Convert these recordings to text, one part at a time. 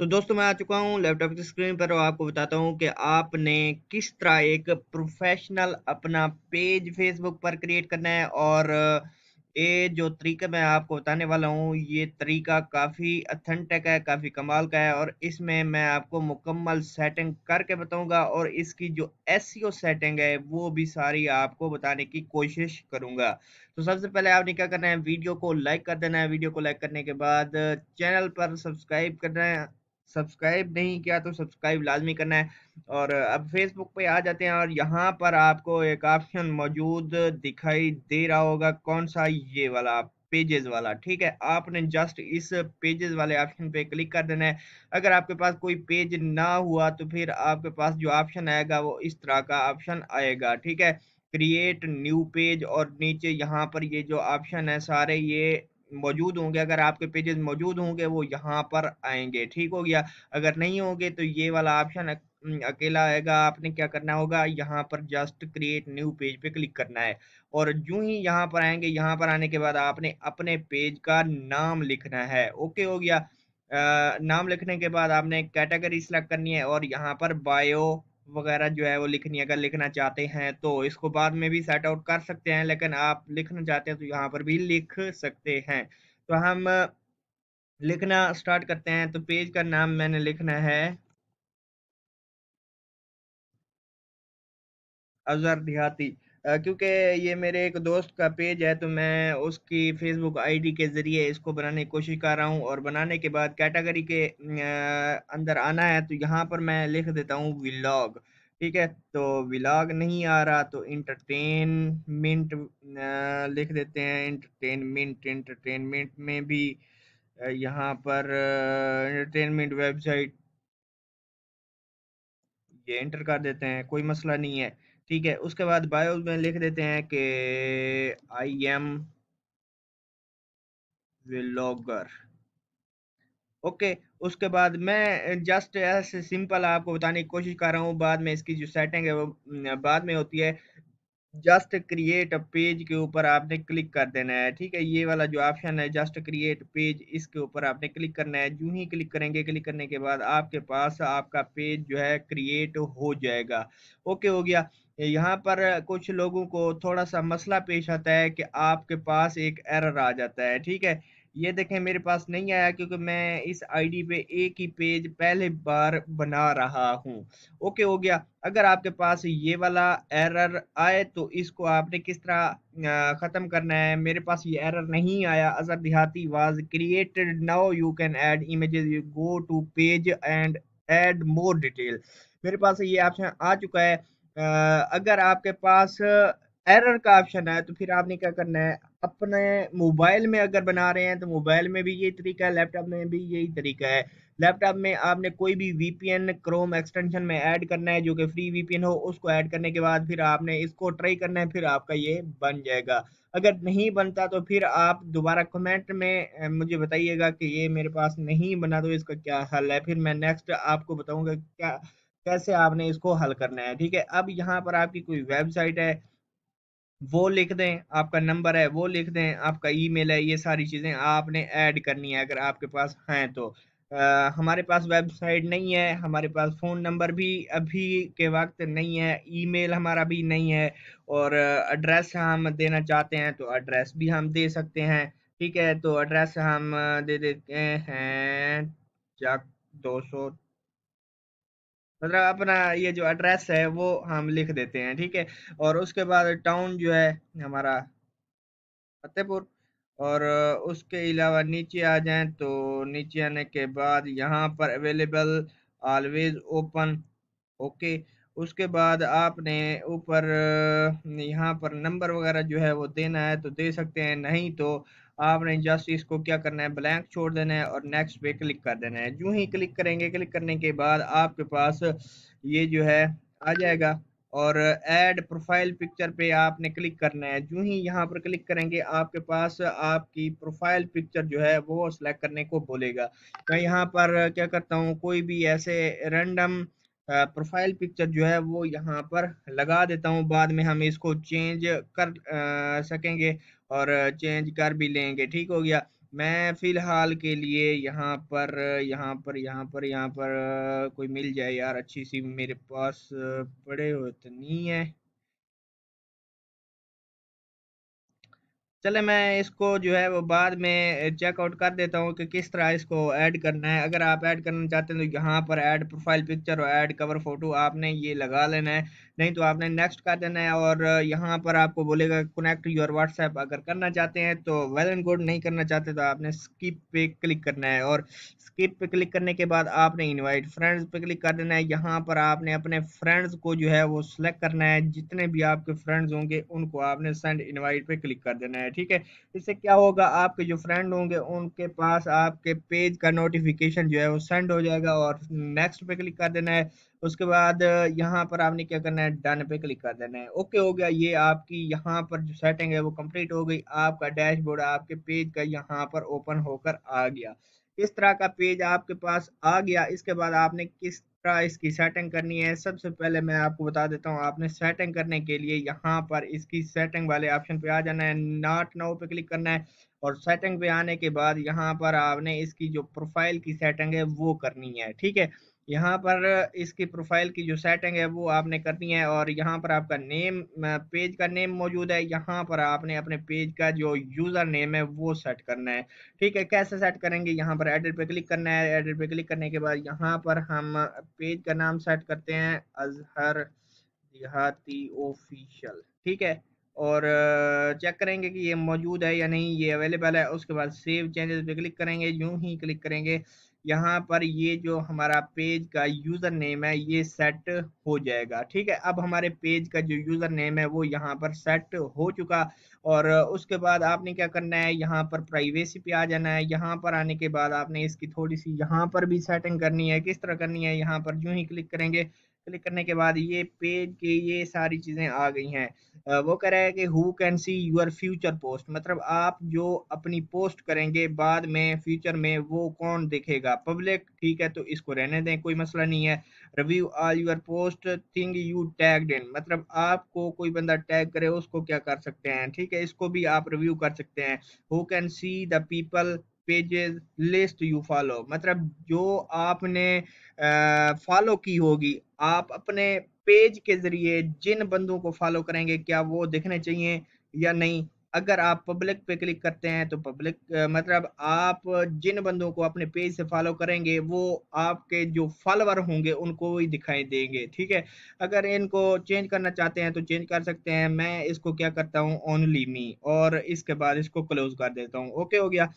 तो दोस्तों मैं आ चुका हूँ लैपटॉप की स्क्रीन पर और आपको बताता हूँ कि आपने किस तरह एक प्रोफेशनल अपना पेज फेसबुक पर क्रिएट करना है और ये जो तरीका मैं आपको बताने वाला हूँ ये तरीका काफ़ी अथेंटिक है काफ़ी कमाल का है और इसमें मैं आपको मुकम्मल सेटिंग करके बताऊँगा और इसकी जो एस सेटिंग e है वो भी सारी आपको बताने की कोशिश करूँगा तो सबसे पहले आपने क्या करना है वीडियो को लाइक कर देना है वीडियो को लाइक करने के बाद चैनल पर सब्सक्राइब करना है सब्सक्राइब नहीं किया तो सब्सक्राइब लाजमी करना है और अब फेसबुक पे आ जाते हैं और यहाँ पर आपको एक ऑप्शन मौजूद दिखाई दे रहा होगा कौन सा ये वाला पेजेस वाला ठीक है आपने जस्ट इस पेजेस वाले ऑप्शन पे क्लिक कर देना है अगर आपके पास कोई पेज ना हुआ तो फिर आपके पास जो ऑप्शन आएगा वो इस तरह का ऑप्शन आएगा ठीक है क्रिएट न्यू पेज और नीचे यहाँ पर ये जो ऑप्शन है सारे ये मौजूद होंगे अगर आपके पेजेस मौजूद होंगे वो यहाँ पर आएंगे ठीक हो गया अगर नहीं होंगे तो ये वाला ऑप्शन अकेला आएगा आपने क्या करना होगा यहाँ पर जस्ट क्रिएट न्यू पेज पे क्लिक करना है और जो ही यहाँ पर आएंगे यहाँ पर आने के बाद आपने अपने पेज का नाम लिखना है ओके हो गया आ, नाम लिखने के बाद आपने कैटेगरी सेलेक्ट करनी है और यहाँ पर बायो वगैरह जो है वो लिखनी अगर लिखना चाहते हैं तो इसको बाद में भी सेट आउट कर सकते हैं लेकिन आप लिखना चाहते हैं तो यहाँ पर भी लिख सकते हैं तो हम लिखना स्टार्ट करते हैं तो पेज का नाम मैंने लिखना है अजहर देहाती क्योंकि ये मेरे एक दोस्त का पेज है तो मैं उसकी फेसबुक आईडी के ज़रिए इसको बनाने की कोशिश कर रहा हूँ और बनाने के बाद कैटेगरी के अंदर आना है तो यहाँ पर मैं लिख देता हूँ विलाग ठीक है तो विलाग नहीं आ रहा तो इंटरटेनमेंट लिख देते हैं इंटरटेनमेंट इंटरटेनमेंट में भी यहाँ पर इंटरटेनमेंट वेबसाइट ये इंटर कर देते हैं कोई मसला नहीं है ठीक है उसके बाद बायोज में लिख देते हैं कि आई एम व्लॉगर ओके उसके बाद मैं जस्ट ऐसे सिंपल आपको बताने की कोशिश कर रहा हूँ बाद में इसकी जो सेटिंग है वो बाद में होती है जस्ट क्रिएट पेज के ऊपर आपने क्लिक कर देना है ठीक है ये वाला जो ऑप्शन है जस्ट क्रिएट पेज इसके ऊपर आपने क्लिक करना है जूँ ही क्लिक करेंगे क्लिक करने के बाद आपके पास आपका पेज जो है क्रिएट हो जाएगा ओके हो गया यहाँ पर कुछ लोगों को थोड़ा सा मसला पेश आता है कि आपके पास एक एरर आ जाता है ठीक है ये देखें मेरे पास नहीं आया क्योंकि मैं इस आईडी पे एक ही पेज पहले बार बना रहा हूँ ओके हो गया अगर आपके पास ये वाला एरर आए तो इसको आपने किस तरह ख़त्म करना है मेरे पास ये एरर नहीं आया अजर देहाती was created now you can add images you go to page and add more detail मेरे पास ये ऑप्शन आ चुका है अगर आपके पास एरर का ऑप्शन है तो फिर आपने क्या करना है अपने मोबाइल में अगर बना रहे हैं तो मोबाइल में भी यही तरीका है लैपटॉप में भी यही तरीका है लैपटॉप में आपने कोई भी वीपीएन क्रोम एक्सटेंशन में ऐड करना है जो कि फ्री वीपीएन हो उसको ऐड करने के बाद फिर आपने इसको ट्राई करना है फिर आपका ये बन जाएगा अगर नहीं बनता तो फिर आप दोबारा कमेंट में मुझे बताइएगा कि ये मेरे पास नहीं बना तो इसका क्या हल है फिर मैं नेक्स्ट आपको बताऊँगा क्या कैसे आपने इसको हल करना है ठीक है अब यहाँ पर आपकी कोई वेबसाइट है वो लिख दें आपका नंबर है वो लिख दें आपका ईमेल है ये सारी चीज़ें आपने ऐड करनी है अगर आपके पास हैं तो आ, हमारे पास वेबसाइट नहीं है हमारे पास फ़ोन नंबर भी अभी के वक्त नहीं है ईमेल हमारा भी नहीं है और एड्रेस हम देना चाहते हैं तो एड्रेस भी हम दे सकते हैं ठीक है तो एड्रेस हम दे देते हैं चक दो सौ मतलब अपना ये जो एड्रेस है वो हम लिख देते हैं ठीक है और उसके बाद टाउन जो है हमारा फतेहपुर और उसके अलावा नीचे आ जाएं तो नीचे आने के बाद यहाँ पर अवेलेबल ऑलवेज ओपन ओके उसके बाद आपने ऊपर यहाँ पर नंबर वगैरह जो है वो देना है तो दे सकते हैं नहीं तो आपने जस्ट इसको क्या करना है ब्लैंक छोड़ देना है और नेक्स्ट पे क्लिक कर देना है जू ही क्लिक करेंगे क्लिक करने के बाद आपके पास ये जो है आ जाएगा और ऐड प्रोफाइल पिक्चर पे आपने क्लिक करना है जू ही यहाँ पर क्लिक करेंगे आपके पास आपकी प्रोफाइल पिक्चर जो है वो सिलेक्ट करने को बोलेगा मैं यहाँ पर क्या करता हूँ कोई भी ऐसे रेंडम प्रोफाइल पिक्चर जो है वो यहाँ पर लगा देता हूँ बाद में हम इसको चेंज कर आ, सकेंगे और चेंज कर भी लेंगे ठीक हो गया मैं फ़िलहाल के लिए यहाँ पर यहाँ पर यहाँ पर यहाँ पर कोई मिल जाए यार अच्छी सी मेरे पास पड़े हो तो नहीं है चले मैं इसको जो है वो बाद में चेकआउट कर देता हूँ कि किस तरह इसको ऐड करना है अगर आप ऐड करना चाहते हैं तो यहाँ पर ऐड प्रोफाइल पिक्चर और ऐड कवर फोटो आपने ये लगा लेना है नहीं तो आपने नेक्स्ट कर देना है और यहाँ पर आपको बोलेगा कनेक्ट योर व्हाट्सएप अगर करना चाहते हैं तो वेल एंड गुड नहीं करना चाहते तो आपने स्किप पे क्लिक करना है और स्किप पे क्लिक करने के बाद आपने इन्वाइट फ्रेंड्स पे क्लिक कर देना है यहाँ पर आपने अपने फ्रेंड्स को जो है वो सिलेक्ट करना है जितने भी आपके फ्रेंड्स होंगे उनको आपने सेंड इन्वाइट पर क्लिक कर देना है है ठीक है इससे क्या होगा आपके जो फ्रेंड होंगे उनके पास आपके पेज का नोटिफिकेशन जो है वो सेंड हो जाएगा और नेक्स्ट पे क्लिक कर देना है उसके बाद यहाँ पर आपने क्या करना है डन पे क्लिक कर देना है ओके हो गया ये आपकी यहाँ पर जो सेटिंग है वो कम्प्लीट हो गई आपका डैशबोर्ड आपके पेज का यहाँ पर ओपन होकर आ गया इस तरह का पेज आपके पास आ गया इसके बाद आपने किस एक्स्ट्रा इसकी सेटिंग करनी है सबसे पहले मैं आपको बता देता हूँ आपने सेटिंग करने के लिए यहाँ पर इसकी सेटिंग वाले ऑप्शन पे आ जाना है नॉट नाउ पे क्लिक करना है और सेटिंग पे आने के बाद यहाँ पर आपने इसकी जो प्रोफाइल की सेटिंग है वो करनी है ठीक है यहाँ पर इसकी प्रोफाइल की जो सेटिंग है वो आपने करनी है और यहाँ पर आपका नेम पेज का नेम मौजूद है यहाँ पर आपने अपने पेज का जो यूज़र नेम है वो सेट करना है ठीक है कैसे सेट करेंगे यहाँ पर एडिट पे क्लिक करना है एडिट पे क्लिक करने के बाद यहाँ पर हम पेज का नाम सेट करते हैं अजहर देहाती ऑफिशियल ठीक है और चेक करेंगे कि ये मौजूद है या नहीं ये अवेलेबल है उसके बाद सेव चेंजेस पे क्लिक करेंगे यूं ही क्लिक करेंगे यहाँ पर ये जो हमारा पेज का यूज़र नेम है ये सेट हो जाएगा ठीक है अब हमारे पेज का जो यूज़र नेम है वो यहाँ पर सेट हो चुका और उसके बाद आपने क्या करना है यहाँ पर प्राइवेसी पे आ जाना है यहाँ पर आने के बाद आपने इसकी थोड़ी सी यहाँ पर भी सेटिंग करनी है किस तरह करनी है यहाँ पर जो ही क्लिक करेंगे क्लिक करने के बाद ये पेज के ये सारी चीज़ें आ गई हैं वो कह रहा है कि who can see your future post मतलब आप जो अपनी पोस्ट करेंगे बाद में फ्यूचर में वो कौन देखेगा पब्लिक ठीक है तो इसको रहने दें कोई मसला नहीं है review all your post thing you tag in मतलब आपको कोई बंदा टैग करे उसको क्या कर सकते हैं ठीक है इसको भी आप रिव्यू कर सकते हैं who can see the people pages list you follow मतलब जो आपने फॉलो की होगी आप अपने पेज के जरिए जिन बंदों को फॉलो करेंगे क्या वो दिखने चाहिए या नहीं अगर आप पब्लिक पे क्लिक करते हैं तो पब्लिक मतलब आप जिन बंदों को अपने पेज से फॉलो करेंगे वो आपके जो फॉलोअर होंगे उनको ही दिखाई देंगे ठीक है अगर इनको चेंज करना चाहते हैं तो चेंज कर सकते हैं मैं इसको क्या करता हूँ ओनली मी और इसके बाद इसको क्लोज कर देता हूँ ओके हो गया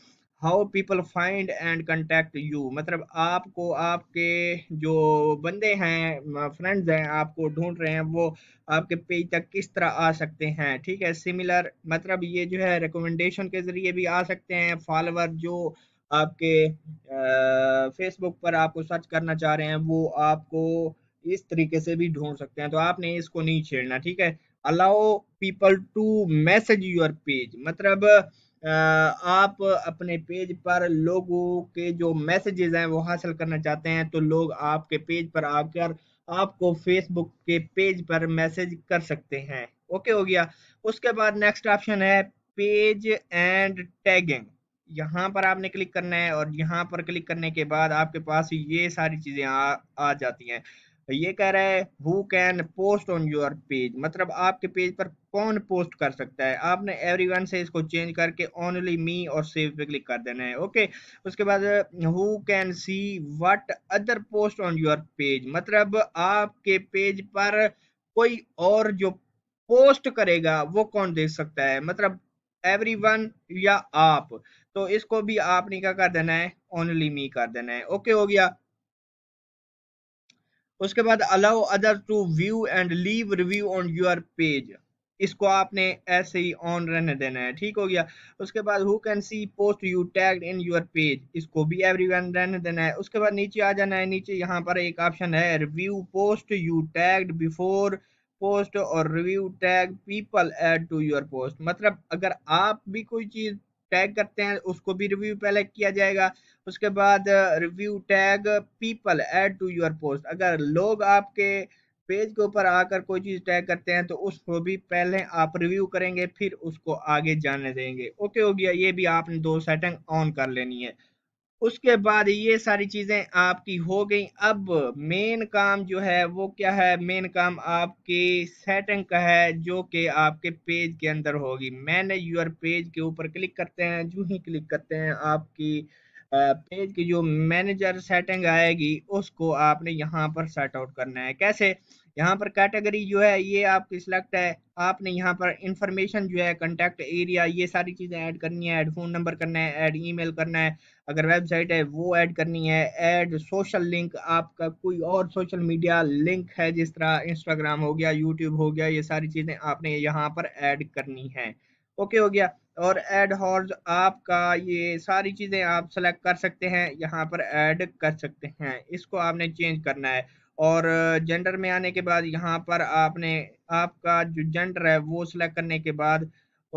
how people find and contact you मतलब आपको आपके जो बंदे हैं फ्रेंड्स हैं आपको ढूंढ रहे हैं वो आपके पेज तक किस तरह आ सकते हैं ठीक है सिमिलर मतलब ये जो है रिकमेंडेशन के ज़रिए भी आ सकते हैं फॉलोअर जो आपके फेसबुक पर आपको सर्च करना चाह रहे हैं वो आपको इस तरीके से भी ढूंढ सकते हैं तो आपने इसको नहीं छेड़ना ठीक है allow people to message your page मतलब आप अपने पेज पर लोगों के जो मैसेजेस हैं वो हासिल करना चाहते हैं तो लोग आपके पेज पर आकर आपको फेसबुक के पेज पर मैसेज कर सकते हैं ओके हो गया उसके बाद नेक्स्ट ऑप्शन है पेज एंड टैगिंग यहाँ पर आपने क्लिक करना है और यहाँ पर क्लिक करने के बाद आपके पास ये सारी चीज़ें आ, आ जाती हैं तो ये कह रहा है who can post on your page मतलब आपके पेज पर कौन पोस्ट कर सकता है आपने एवरी वन से इसको चेंज करके ओनली मी और सेव पे क्लिक कर देना है ओके उसके बाद who can see what other post on your page मतलब आपके पेज पर कोई और जो पोस्ट करेगा वो कौन देख सकता है मतलब एवरी वन या आप तो इसको भी आपने क्या कर देना है ओनली मी कर देना है ओके हो गया उसके बाद allow other to view and leave review on your page इसको आपने ऐसे ही ऑन रहने देना है ठीक हो गया उसके बाद who can see post you tag in your page इसको भी एवरीवन रहने देना है उसके बाद नीचे आ जाना है नीचे यहाँ पर एक ऑप्शन है review post you tag before post और review tag people add to your post मतलब अगर आप भी कोई चीज़ टैग करते हैं उसको भी रिव्यू पहले किया जाएगा उसके बाद review tag people add to your post अगर लोग आपके पेज के ऊपर आकर कोई चीज़ टैग करते हैं तो उसको भी पहले आप रिव्यू करेंगे फिर उसको आगे जाने देंगे ओके हो गया ये भी आपने दो सेटिंग ऑन कर लेनी है उसके बाद ये सारी चीज़ें आपकी हो गई अब मेन काम जो है वो क्या है मेन काम आपके सेटिंग का है जो कि आपके पेज के अंदर होगी मैंने यूर पेज के ऊपर क्लिक करते हैं जो ही क्लिक करते हैं आपकी पेज की जो मैनेजर सेटिंग आएगी उसको आपने यहाँ पर सेट आउट करना है कैसे यहाँ पर कैटेगरी जो है ये आपकी सिलेक्ट है आपने यहाँ पर इंफॉर्मेशन जो है कंटेक्ट एरिया ये सारी चीज़ें ऐड करनी है ऐड फ़ोन नंबर करना है ऐड ईमेल करना है अगर वेबसाइट है वो ऐड करनी है ऐड सोशल लिंक आपका कोई और सोशल मीडिया लिंक है जिस तरह इंस्टाग्राम हो गया यूट्यूब हो गया ये सारी चीज़ें आपने यहाँ पर ऐड करनी है ओके हो गया और एड हॉर्स आपका ये सारी चीज़ें आप सेलेक्ट कर सकते हैं यहाँ पर ऐड कर सकते हैं इसको आपने चेंज करना है और जेंडर में आने के बाद यहाँ पर आपने आपका जो जेंडर है वो सिलेक्ट करने के बाद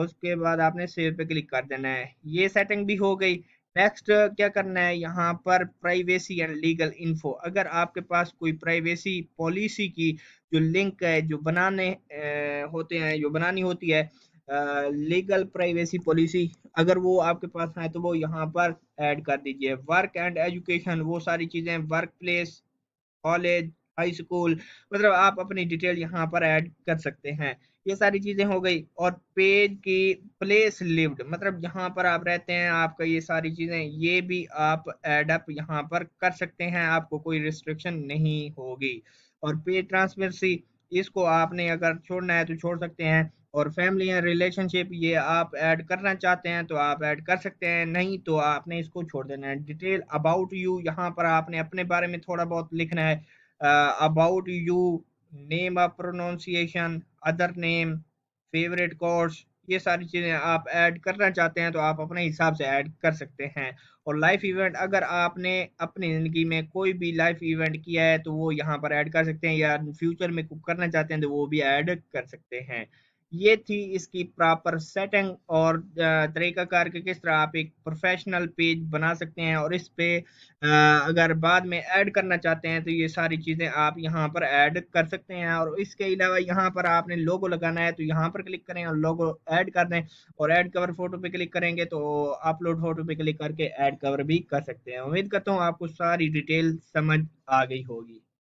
उसके बाद आपने सेव पे क्लिक कर देना है ये सेटिंग भी हो गई नेक्स्ट क्या करना है यहाँ पर प्राइवेसी एंड लीगल इन्फो अगर आपके पास कोई प्राइवेसी पॉलिसी की जो लिंक है जो बनाने होते हैं जो बनानी होती है लीगल प्राइवेसी पॉलिसी अगर वो आपके पास है तो वो यहाँ पर ऐड कर दीजिए वर्क एंड एजुकेशन वो सारी चीज़ें work place college high school मतलब आप अपनी डिटेल यहाँ पर ऐड कर सकते हैं ये सारी चीज़ें हो गई और पेज की प्लेस लिव्ड मतलब जहाँ पर आप रहते हैं आपका ये सारी चीज़ें ये भी आप एडअप यहाँ पर कर सकते हैं आपको कोई रिस्ट्रिक्शन नहीं होगी और पेज ट्रांसपेरेंसी इसको आपने अगर छोड़ना है तो छोड़ सकते हैं और फैमिली एंड रिलेशनशिप ये आप ऐड करना चाहते हैं तो आप ऐड कर सकते हैं नहीं तो आपने इसको छोड़ देना है डिटेल अबाउट यू यहाँ पर आपने अपने बारे में थोड़ा बहुत लिखना है about you name of pronunciation other name favourite course ये सारी चीज़ें आप ऐड करना चाहते हैं तो आप अपने हिसाब से ऐड कर सकते हैं और लाइफ इवेंट अगर आपने अपनी ज़िंदगी में कोई भी लाइफ इवेंट किया है तो वो यहाँ पर ऐड कर सकते हैं या फ्यूचर में कुछ करना चाहते हैं तो वो भी ऐड कर सकते हैं ये थी इसकी प्रॉपर सेटिंग और तरीकाकार के किस तरह आप एक प्रोफेशनल पेज बना सकते हैं और इस पे अगर बाद में ऐड करना चाहते हैं तो ये सारी चीज़ें आप यहाँ पर ऐड कर सकते हैं और इसके अलावा यहाँ पर आपने लोगो लगाना है तो यहाँ पर क्लिक करें और लोगो ऐड कर दें और ऐड कवर फोटो पे क्लिक करेंगे तो अपलोड फोटो पे क्लिक करके ऐड कवर भी कर सकते हैं उम्मीद करता हूँ आपको सारी डिटेल समझ आ गई होगी